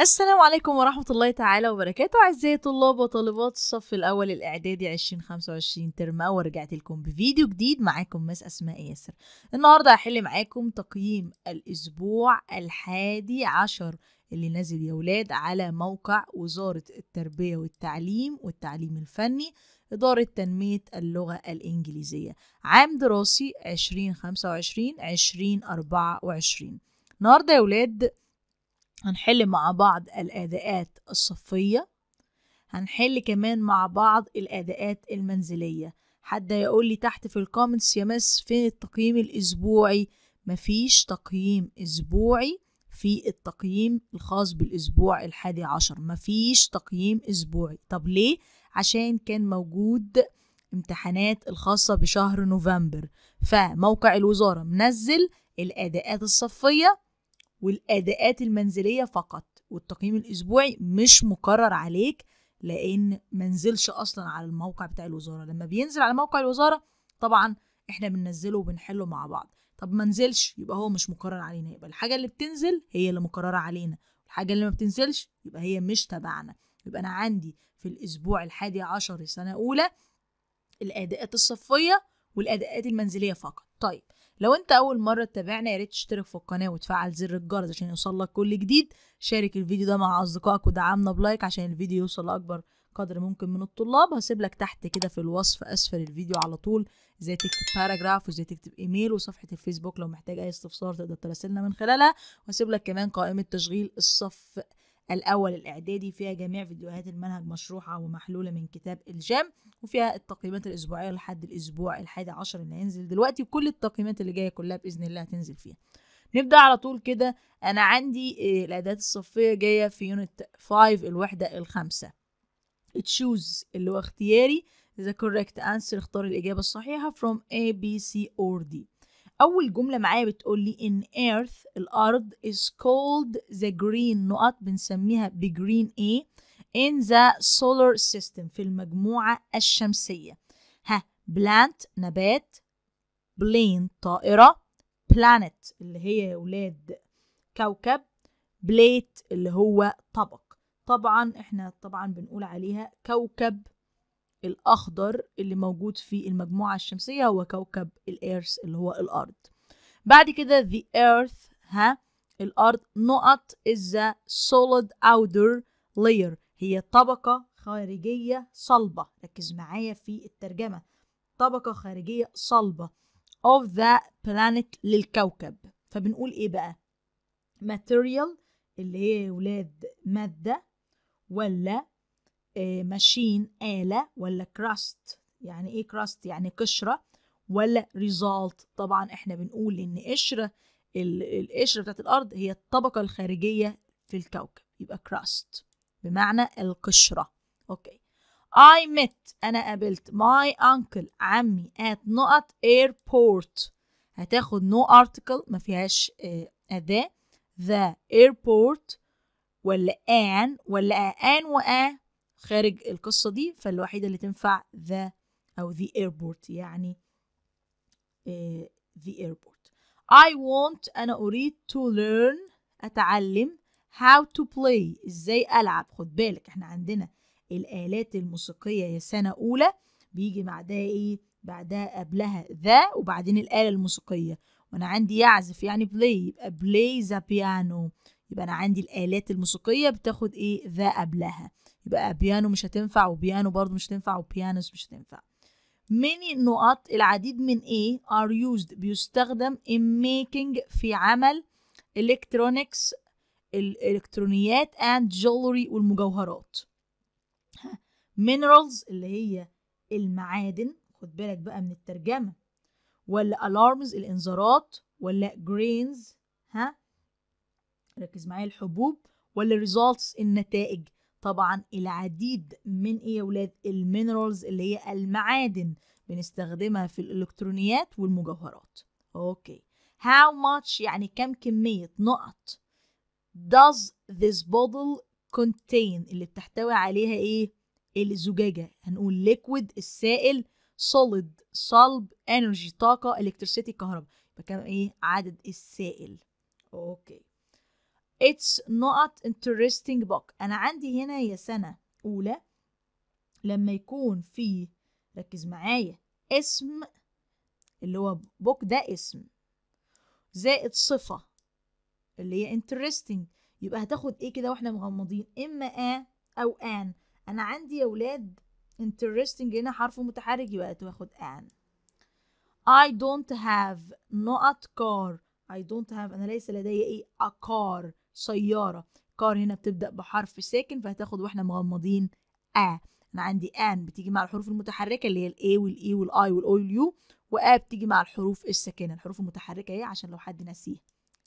السلام عليكم ورحمة الله تعالى وبركاته أعزائي طلاب وطالبات الصف الأول الإعدادي 2025 ترم أول رجعت لكم بفيديو جديد معاكم مس أسماء ياسر النهاردة هحل معاكم تقييم الأسبوع الحادي عشر اللي نزل يا ولاد على موقع وزارة التربية والتعليم والتعليم الفني إدارة تنمية اللغة الإنجليزية عام دراسي 2025 2024 النهاردة يا ولاد هنحل مع بعض الأداءات الصفية هنحل كمان مع بعض الأداءات المنزلية حد يقول لي تحت في الكومنتس يا مس فين التقييم الأسبوعي مفيش تقييم أسبوعي في التقييم الخاص بالأسبوع الحادي عشر مفيش تقييم أسبوعي طب ليه؟ عشان كان موجود امتحانات الخاصة بشهر نوفمبر فموقع الوزارة منزل الأداءات الصفية والأداءات المنزلية فقط والتقييم الأسبوعي مش مقرر عليك لأن منزلش أصلا على الموقع بتاع الوزارة لما بينزل على موقع الوزارة طبعا احنا بننزله وبنحله مع بعض طب منزلش يبقى هو مش مقرر علينا يبقى الحاجة اللي بتنزل هي اللي مقررة علينا الحاجة اللي ما بتنزلش يبقى هي مش تبعنا يبقى أنا عندي في الأسبوع الحادي عشر سنة أولى الأداءات الصفية والأداءات المنزلية فقط طيب لو انت اول مره تتابعنا يا ريت تشترك في القناه وتفعل زر الجرس عشان يوصلك كل جديد شارك الفيديو ده مع اصدقائك ودعمنا بلايك عشان الفيديو يوصل لاكبر قدر ممكن من الطلاب هسيب لك تحت كده في الوصف اسفل الفيديو على طول ازاي تكتب باراجراف وازاي تكتب ايميل وصفحه الفيسبوك لو محتاج اي استفسار تقدر تراسلنا من خلالها وهسيب لك كمان قائمه تشغيل الصف الأول الإعدادي فيها جميع فيديوهات المنهج مشروحة ومحلولة من كتاب الجام وفيها التقييمات الأسبوعية لحد الأسبوع الحادي عشر اللي هينزل دلوقتي وكل التقييمات اللي جاية كلها بإذن الله هتنزل فيها نبدأ على طول كده أنا عندي آه، الأداة الصفية جاية في يونت 5 الوحدة الخامسة تشوز اللي هو اختياري the correct answer اختار الإجابة الصحيحة from A, B, C or D أول جملة معايا بتقول لي إن إيرث الأرض is called the green نقط بنسميها بجرين إيه in the solar system في المجموعة الشمسية ها plant نبات plane طائرة planet اللي هي يا ولاد كوكب بليت اللي هو طبق طبعا احنا طبعا بنقول عليها كوكب الأخضر اللي موجود في المجموعة الشمسية هو كوكب الإيرث اللي هو الأرض بعد كده the earth ها الأرض نقط is a solid outer layer هي طبقة خارجية صلبة ركز معايا في الترجمة طبقة خارجية صلبة of the planet للكوكب فبنقول ايه بقى material اللي هي ولاد مادة ولا ماشين آه، آلة ولا كراست يعني إيه كراست يعني قشرة ولا ريزالت طبعا إحنا بنقول إن قشرة القشرة بتاعت الأرض هي الطبقة الخارجية في الكوكب يبقى كراست بمعنى القشرة أوكي I met أنا قابلت my uncle عمي at نقط airport هتاخد no article ما فيهاش آه، أداة the airport ولا an ولا an a خارج القصة دي فالوحيدة اللي تنفع ذا أو the airport يعني uh, the airport I want أنا أريد to learn أتعلم how to play إزاي ألعب خد بالك إحنا عندنا الآلات الموسيقية يا سنة أولى بيجي بعدها إيه بعدها قبلها ذا وبعدين الآلة الموسيقية وأنا عندي يعزف يعني play يبقى play the piano يبقى انا عندي الالات الموسيقيه بتاخد ايه ذا قبلها يبقى بيانو مش هتنفع وبيانو برضو مش هتنفع وبيانوس مش هتنفع many نقط العديد من إيه are used بيستخدم in making في عمل electronics الإلكترونيات and jewelry والمجوهرات minerals اللي هي المعادن خد بالك بقى من الترجمة ولا alarms الإنذارات ولا grains ها ركز معايا الحبوب ولا results النتائج طبعا العديد من ايه يا ولاد المينرالز اللي هي المعادن بنستخدمها في الالكترونيات والمجوهرات اوكي how much يعني كم كمية نقط does this bottle contain اللي بتحتوي عليها ايه الزجاجة هنقول liquid السائل solid صلب energy طاقة electricity كهرباء فكم ايه عدد السائل اوكي It's not interesting book أنا عندي هنا يا سنة أولى لما يكون في ركز معايا اسم اللي هو بوك ده اسم زائد صفة اللي هي interesting يبقى هتاخد ايه كده واحنا مغمضين اما ا او ان انا عندي يا ولاد interesting هنا حرف متحرك يبقى تاخد آن I don't have not car I don't have أنا ليس لدي إيه a car سيارة كار هنا بتبدأ بحرف ساكن فهتاخد واحنا مغمضين آ أنا عندي آن بتيجي مع الحروف المتحركة اللي هي الإي والإي e والآي والأو واليو وآ بتيجي مع الحروف الساكنة الحروف المتحركة إيه عشان لو حد نسيها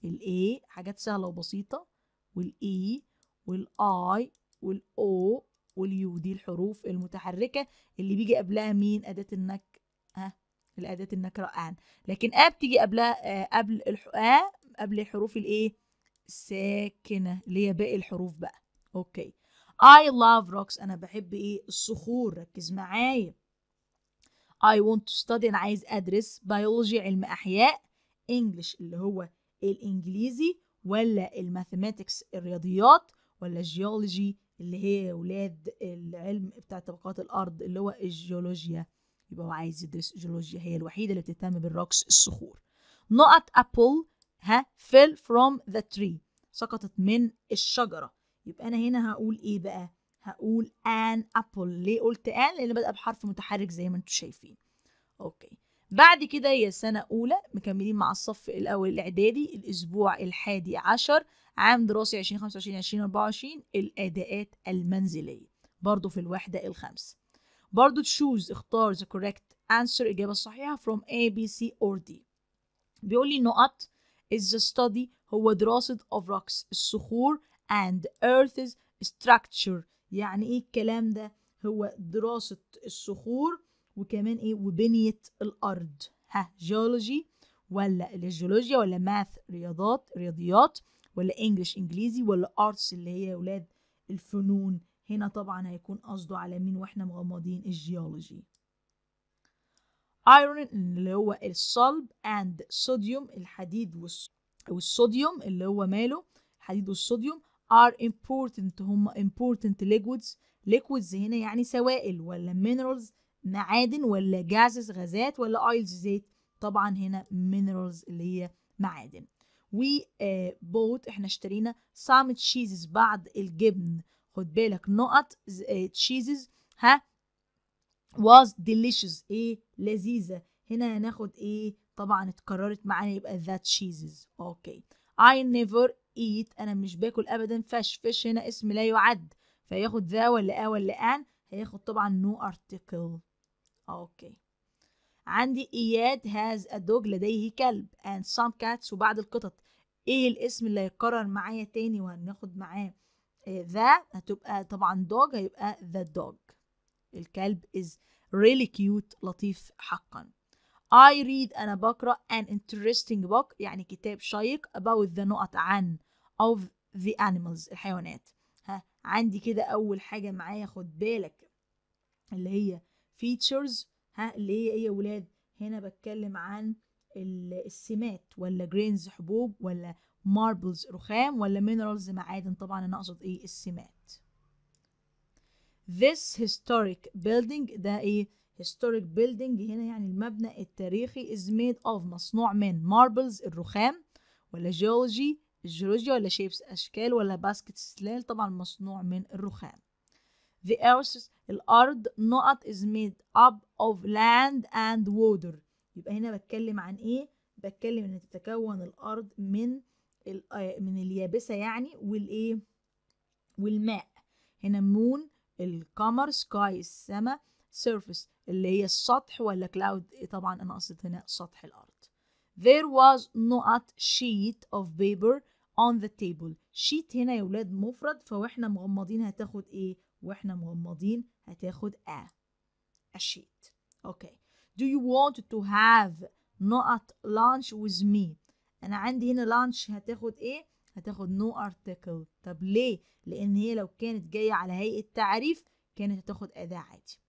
الإي حاجات سهلة وبسيطة والإي e والآي والأو واليو دي الحروف المتحركة اللي بيجي قبلها مين أداة النك ها الأداة النكرة آن لكن آ بتيجي قبلها آه قبل الح... آ قبل حروف الإيه ساكنة ليا باقي الحروف بقى أوكي I love rocks أنا بحب إيه الصخور ركز معايا I want to study أنا عايز أدرس بيولوجي علم أحياء English اللي هو الإنجليزي ولا الماثيماتكس الرياضيات ولا الجيولوجي اللي هي ولاد العلم بتاع طبقات الأرض اللي هو الجيولوجيا يبقى هو عايز يدرس جيولوجيا هي الوحيدة اللي بتهتم بالروكس الصخور نقط أبل ها fell from the tree سقطت من الشجرة يبقى أنا هنا هقول إيه بقى هقول an apple ليه قلت an لأن بدأ بحرف متحرك زي ما انتم شايفين أوكي بعد كده هي سنة أولى مكملين مع الصف الأول الإعدادي الأسبوع الحادي عشر عام دراسي 2025 2024 الأداءات المنزلية برضو في الوحدة الخامسة برضو تشوز اختار the correct answer إجابة الصحيحة from A, B, C or D بيقول لي نقط is the study هو دراسة of rocks الصخور and earth's structure يعني إيه الكلام ده هو دراسة الصخور وكمان إيه وبنية الأرض ها جيولوجي ولا الجيولوجيا ولا ماث رياضات رياضيات ولا انجلش انجليزي ولا ارتس اللي هي ولاد الفنون هنا طبعا هيكون قصده على مين واحنا مغمضين الجيولوجي ايرون اللي هو الصلب اند صوديوم الحديد والصوديوم اللي هو ماله الحديد والصوديوم are important هم important liquids liquids هنا يعني سوائل ولا minerals معادن ولا جازز غازات ولا oils زيت طبعا هنا minerals اللي هي معادن وي بوت uh, احنا اشترينا سام تشيزز بعض الجبن خد بالك نقط تشيزز uh, ها واز ديليشس ايه لذيذه هنا هناخد ايه طبعا اتكررت معانا يبقى ذات شيزز اوكي I never eat انا مش باكل ابدا فش فش هنا اسم لا يعد فياخد ذا ولا اه ولا ان هياخد طبعا نو no article اوكي عندي اياد هاز a dog لديه كلب and some cats وبعض القطط ايه الاسم اللي هيتكرر معايا تاني وهناخد معاه آه، ذا هتبقى طبعا dog هيبقى the dog الكلب is really cute لطيف حقا I read أنا بقرأ an interesting book يعني كتاب شيق about the نقط عن of the animals الحيوانات ها عندي كده أول حاجة معايا خد بالك اللي هي features ها اللي هي إيه يا ولاد هنا بتكلم عن السمات ولا جرينز حبوب ولا ماربلز رخام ولا مينرالز معادن طبعا أنا أقصد إيه السمات this historic building ده ايه historic building هنا يعني المبنى التاريخي is made of مصنوع من marbles الرخام ولا geology الجيولوجيا ولا shapes أشكال ولا باسكت سلال طبعا مصنوع من الرخام the earth الأرض نقط is made up of land and water يبقى هنا بتكلم عن ايه بتكلم ان تتكون الأرض من آه، من اليابسة يعني والايه والماء هنا moon القمر سكاي السما surface اللي هي السطح ولا cloud إيه طبعا أنا قصدت هنا سطح الأرض there was not sheet of paper on the table sheet هنا يا ولاد مفرد فواحنا مغمضين هتاخد ايه واحنا مغمضين هتاخد a a sheet okay do you want to have not lunch with me انا عندي هنا lunch هتاخد ايه هتاخد نو ارتكل طب ليه لان هي لو كانت جايه على هيئه تعريف كانت هتاخد اداه عادي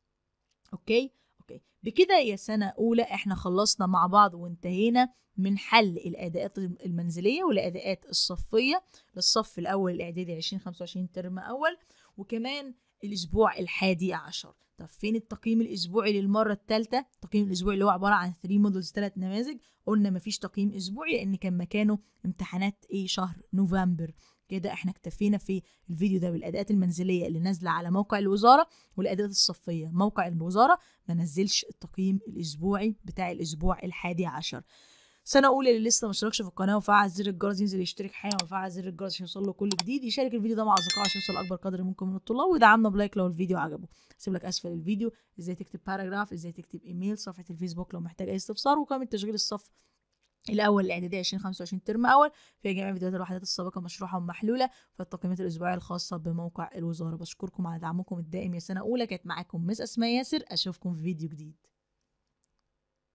اوكي اوكي بكده يا سنه اولى احنا خلصنا مع بعض وانتهينا من حل الاداءات المنزليه والاداءات الصفيه للصف الاول الاعدادي 20 25 ترم اول وكمان الاسبوع الحادي عشر طب فين التقييم الاسبوعي للمره الثالثه التقييم الاسبوعي اللي هو عباره عن 3 مودلز 3 نماذج قلنا مفيش تقييم اسبوعي لان كان مكانه امتحانات ايه شهر نوفمبر كده احنا اكتفينا في الفيديو ده بالاداءات المنزليه اللي نازله على موقع الوزاره والاداءات الصفيه موقع الوزاره ما نزلش التقييم الاسبوعي بتاع الاسبوع الحادي عشر بس انا اقول اللي لسه ما اشتركش في القناه وفعل زر الجرس ينزل يشترك حالا وفعل زر الجرس عشان يوصل له كل جديد يشارك الفيديو ده مع اصدقائه عشان يوصل اكبر قدر ممكن من الطلاب ويدعمنا بلايك لو الفيديو عجبه سيب لك اسفل الفيديو ازاي تكتب باراجراف ازاي تكتب ايميل صفحه الفيسبوك لو محتاج اي استفسار وكمان تشغيل الصف الاول الاعدادي 2025 ترم اول في جميع فيديوهات الوحدات السابقه مشروحه ومحلوله في التقييمات الاسبوعيه الخاصه بموقع الوزاره بشكركم على دعمكم الدائم يا سنه اولى كانت معاكم مس اسماء ياسر اشوفكم في فيديو جديد